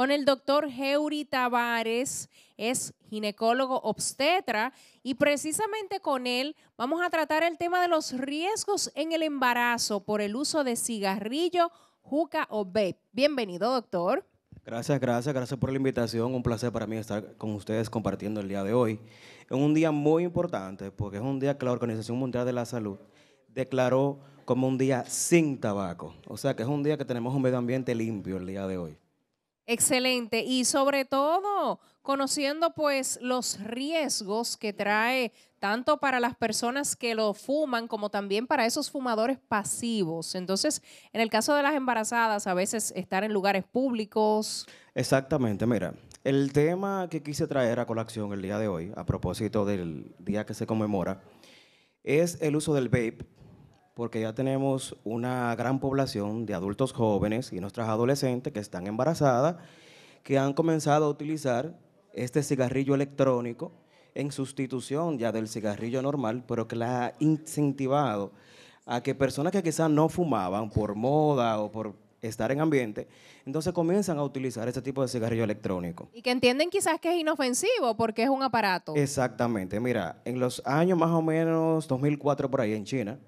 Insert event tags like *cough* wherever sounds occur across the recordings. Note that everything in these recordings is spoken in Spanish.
con el doctor Heuri Tavares, es ginecólogo obstetra y precisamente con él vamos a tratar el tema de los riesgos en el embarazo por el uso de cigarrillo, juca o vape. Bienvenido, doctor. Gracias, gracias, gracias por la invitación. Un placer para mí estar con ustedes compartiendo el día de hoy. Es un día muy importante porque es un día que la Organización Mundial de la Salud declaró como un día sin tabaco. O sea que es un día que tenemos un medio ambiente limpio el día de hoy. Excelente. Y sobre todo, conociendo pues los riesgos que trae tanto para las personas que lo fuman como también para esos fumadores pasivos. Entonces, en el caso de las embarazadas, a veces estar en lugares públicos. Exactamente, mira, el tema que quise traer a colación el día de hoy, a propósito del día que se conmemora, es el uso del vape porque ya tenemos una gran población de adultos jóvenes y nuestras adolescentes que están embarazadas, que han comenzado a utilizar este cigarrillo electrónico en sustitución ya del cigarrillo normal, pero que la ha incentivado a que personas que quizás no fumaban por moda o por estar en ambiente, entonces comienzan a utilizar este tipo de cigarrillo electrónico. Y que entienden quizás que es inofensivo porque es un aparato. Exactamente, mira, en los años más o menos 2004 por ahí en China,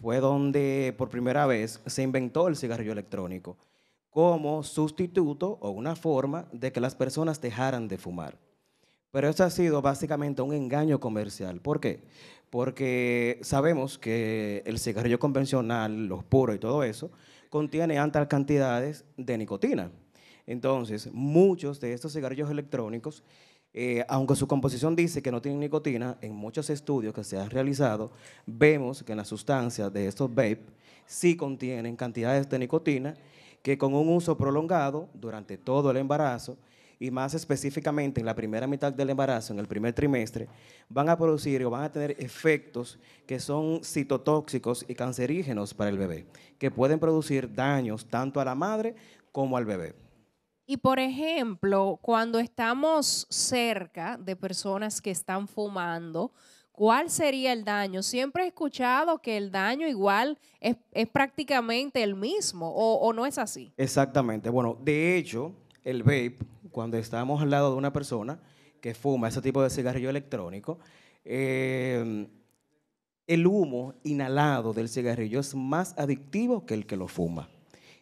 fue donde por primera vez se inventó el cigarrillo electrónico como sustituto o una forma de que las personas dejaran de fumar. Pero eso ha sido básicamente un engaño comercial. ¿Por qué? Porque sabemos que el cigarrillo convencional, los puros y todo eso, contiene altas cantidades de nicotina. Entonces, muchos de estos cigarrillos electrónicos eh, aunque su composición dice que no tiene nicotina, en muchos estudios que se han realizado, vemos que en las sustancias de estos vape sí contienen cantidades de nicotina que con un uso prolongado durante todo el embarazo y más específicamente en la primera mitad del embarazo, en el primer trimestre, van a producir o van a tener efectos que son citotóxicos y cancerígenos para el bebé, que pueden producir daños tanto a la madre como al bebé. Y por ejemplo, cuando estamos cerca de personas que están fumando, ¿cuál sería el daño? Siempre he escuchado que el daño igual es, prácticamente el mismo, o, no es así? Exactamente. Bueno, de hecho, el vape, cuando estamos al lado de una persona que fuma ese tipo de cigarrillo electrónico, eh, el humo inhalado del cigarrillo es más adictivo que el que lo fuma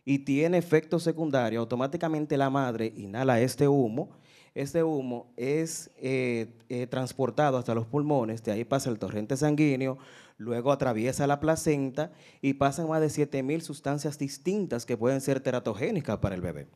y tiene efecto secundario, automáticamente la madre inhala este humo. Este humo es eh, eh, transportado hasta los pulmones, de ahí pasa el torrente sanguíneo, luego atraviesa la placenta y pasan más de 7.000 sustancias distintas que pueden ser teratogénicas para el bebé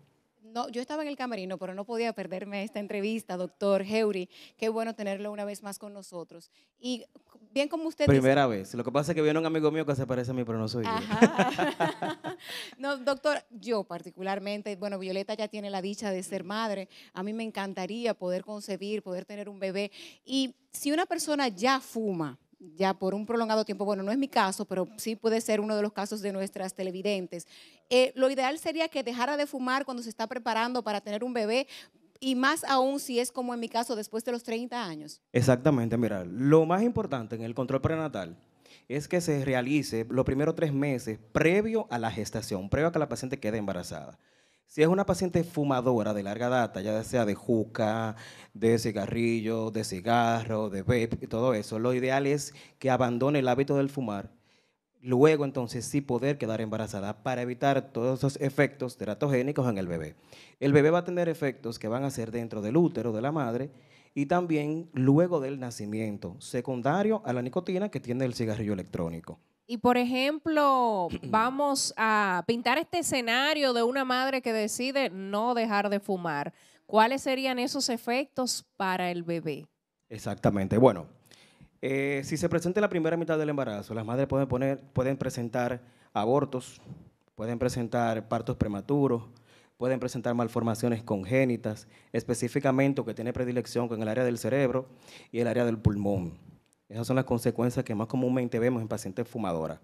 yo estaba en el camerino, pero no podía perderme esta entrevista, doctor Heuri. Qué bueno tenerlo una vez más con nosotros. Y bien como usted Primera vez. Lo que pasa es que viene un amigo mío que se parece a mí, pero no soy yo. *laughs* no, doctor, yo particularmente, bueno, Violeta ya tiene la dicha de ser madre. A mí me encantaría poder concebir, poder tener un bebé. Y si una persona ya fuma, ya por un prolongado tiempo, bueno, no es mi caso, pero sí puede ser uno de los casos de nuestras televidentes. Eh, lo ideal sería que dejara de fumar cuando se está preparando para tener un bebé y más aún si es como en mi caso después de los 30 años. Exactamente, mira, lo más importante en el control prenatal es que se realice los primeros tres meses previo a la gestación, previo a que la paciente quede embarazada. Si es una paciente fumadora de larga data, ya sea de juca, de cigarrillo, de cigarro, de vape y todo eso, lo ideal es que abandone el hábito del fumar. Luego, entonces, sí poder quedar embarazada para evitar todos esos efectos teratogénicos en el bebé. El bebé va a tener efectos que van a ser dentro del útero de la madre y también luego del nacimiento, secundario a la nicotina que tiene el cigarrillo electrónico. Y por ejemplo, vamos a pintar este escenario de una madre que decide no dejar de fumar. ¿Cuáles serían esos efectos para el bebé? Exactamente. Bueno, eh, si se presenta la primera mitad del embarazo, las madres pueden, poner, pueden presentar abortos, pueden presentar partos prematuros, pueden presentar malformaciones congénitas, específicamente que tiene predilección con el área del cerebro y el área del pulmón. Esas son las consecuencias que más comúnmente vemos en pacientes fumadoras.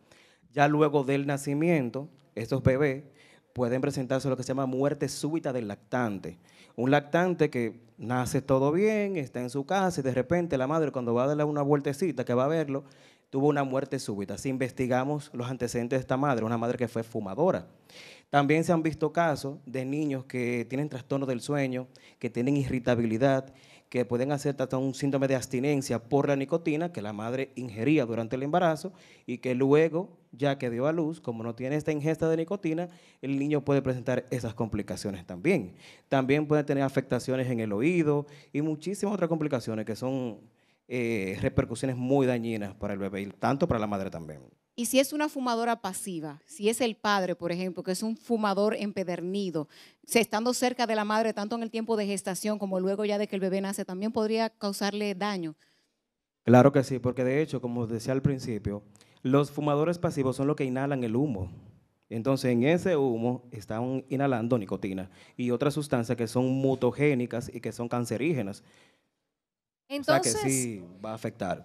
Ya luego del nacimiento, estos bebés pueden presentarse lo que se llama muerte súbita del lactante. Un lactante que nace todo bien, está en su casa y de repente la madre cuando va a darle una vueltecita que va a verlo, tuvo una muerte súbita. Si investigamos los antecedentes de esta madre, una madre que fue fumadora. También se han visto casos de niños que tienen trastornos del sueño, que tienen irritabilidad, que pueden hacer un síndrome de abstinencia por la nicotina que la madre ingería durante el embarazo y que luego, ya que dio a luz, como no tiene esta ingesta de nicotina, el niño puede presentar esas complicaciones también. También puede tener afectaciones en el oído y muchísimas otras complicaciones que son eh, repercusiones muy dañinas para el bebé y tanto para la madre también. Y si es una fumadora pasiva, si es el padre, por ejemplo, que es un fumador empedernido, estando cerca de la madre tanto en el tiempo de gestación como luego ya de que el bebé nace, también podría causarle daño. Claro que sí, porque de hecho, como decía al principio, los fumadores pasivos son los que inhalan el humo. Entonces, en ese humo están inhalando nicotina y otras sustancias que son mutogénicas y que son cancerígenas. Entonces, o que sí va a afectar.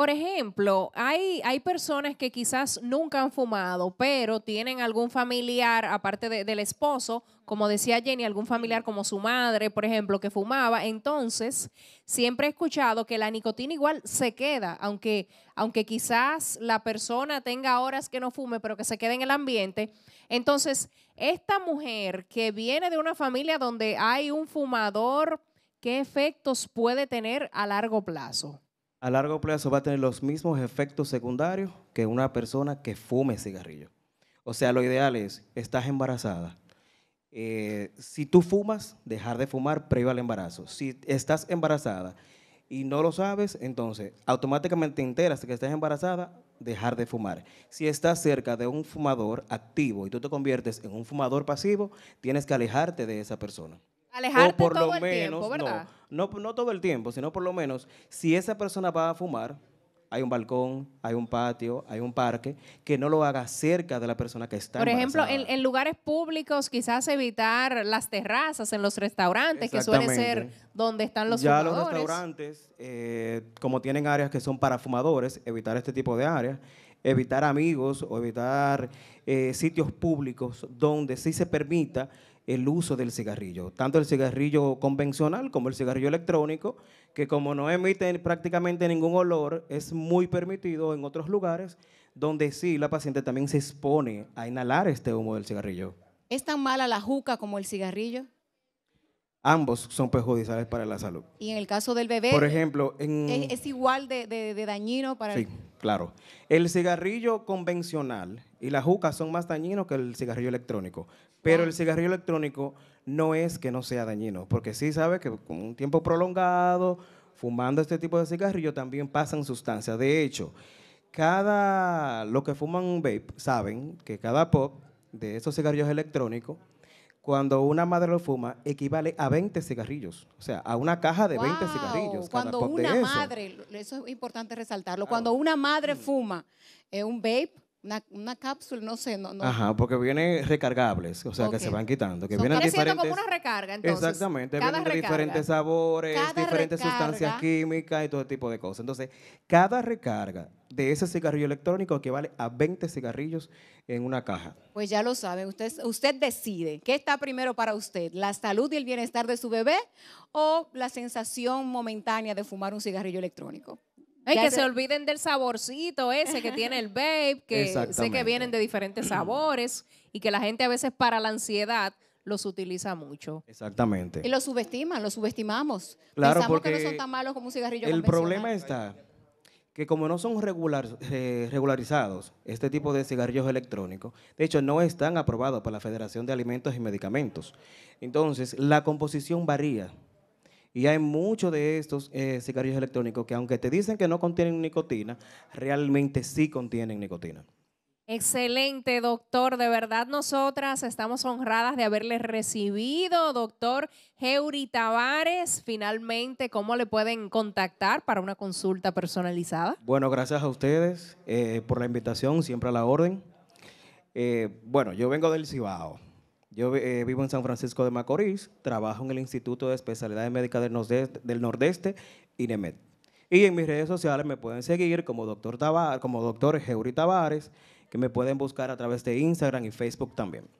Por ejemplo, hay, hay personas que quizás nunca han fumado, pero tienen algún familiar, aparte del esposo, como decía Jenny, algún familiar como su madre, por ejemplo, que fumaba. Entonces, siempre he escuchado que la nicotina igual se queda, aunque, aunque quizás la persona tenga horas que no fume, pero que se quede en el ambiente. Entonces, esta mujer que viene de una familia donde hay un fumador, ¿qué efectos puede tener a largo plazo? a largo plazo va a tener los mismos efectos secundarios que una persona que fume cigarrillo. O sea, lo ideal es, estás embarazada. Eh, si tú fumas, dejar de fumar previo al embarazo. Si estás embarazada y no lo sabes, entonces automáticamente te enteras que estás embarazada, dejar de fumar. Si estás cerca de un fumador activo y tú te conviertes en un fumador pasivo, tienes que alejarte de esa persona. Alejarte todo el tiempo, ¿verdad? No, todo el tiempo, sino por lo menos, si esa persona va a fumar, hay un balcón, hay un patio, hay un parque, que no lo haga cerca de la persona que está. Por ejemplo, en, lugares públicos quizás evitar las terrazas, en los restaurantes, que suelen ser donde están los fumadores. Ya los restaurantes, eh, como tienen áreas que son para fumadores, evitar este tipo de áreas evitar amigos o evitar eh, sitios públicos donde sí se permita el uso del cigarrillo, tanto el cigarrillo convencional como el cigarrillo electrónico, que como no emiten prácticamente ningún olor, es muy permitido en otros lugares donde sí la paciente también se expone a inhalar este humo del cigarrillo. ¿Es tan mala la juca como el cigarrillo? Ambos son perjudiciales para la salud. Y en el caso del bebé, por ejemplo, es, igual de, dañino para sí. el Claro. El cigarrillo convencional y la juca son más dañinos que el cigarrillo electrónico. Pero el ah. cigarrillo electrónico no es que no sea dañino, porque sí sabe que con un tiempo prolongado, fumando este tipo de cigarrillo, también pasan sustancias. De hecho, cada, los que fuman vape saben que cada pop de esos cigarrillos electrónicos cuando una madre lo fuma, equivale a 20 cigarrillos. O sea, a una caja de 20 cigarrillos. Cuando una madre, eso es importante resaltarlo, cuando una madre mm. fuma eh, un vape, una, cápsula, no sé, no, no. Ajá, porque vienen recargables, o sea, que se van quitando. Que vienen diferentes, como una recarga, entonces. Exactamente, vienen recarga. diferentes sabores, diferentes sustancias químicas y todo tipo de cosas. Entonces, cada recarga de ese cigarrillo electrónico equivale a 20 cigarrillos en una caja. Pues ya lo saben, usted, usted decide qué está primero para usted, la salud y el bienestar de su bebé o la sensación momentánea de fumar un cigarrillo electrónico que se... olviden del saborcito ese que tiene el vape, que sé que vienen de diferentes sabores y que la gente a veces para la ansiedad los utiliza mucho. Exactamente. Y los subestiman, los subestimamos. Claro, Pensamos que no son tan malos como un cigarrillo El problema está que como no son eh, regularizados este tipo de cigarrillos electrónicos, de hecho no están aprobados por la Federación de Alimentos y Medicamentos. Entonces, la composición varía y hay muchos de estos eh, cigarrillos electrónicos que aunque te dicen que no contienen nicotina, realmente sí contienen nicotina. Excelente, doctor. De verdad, nosotras estamos honradas de haberle recibido, doctor Heuri Tavares. Finalmente, ¿cómo le pueden contactar para una consulta personalizada? Bueno, gracias a ustedes eh, por la invitación, siempre a la orden. Eh, bueno, yo vengo del Cibao yo eh, vivo en San Francisco de Macorís, trabajo en el Instituto de Especialidades Médicas del Nordeste, del Nordeste INEMED. Y en mis redes sociales me pueden seguir como doctor, como doctor Geuri Tavares, que me pueden buscar a través de Instagram y Facebook también.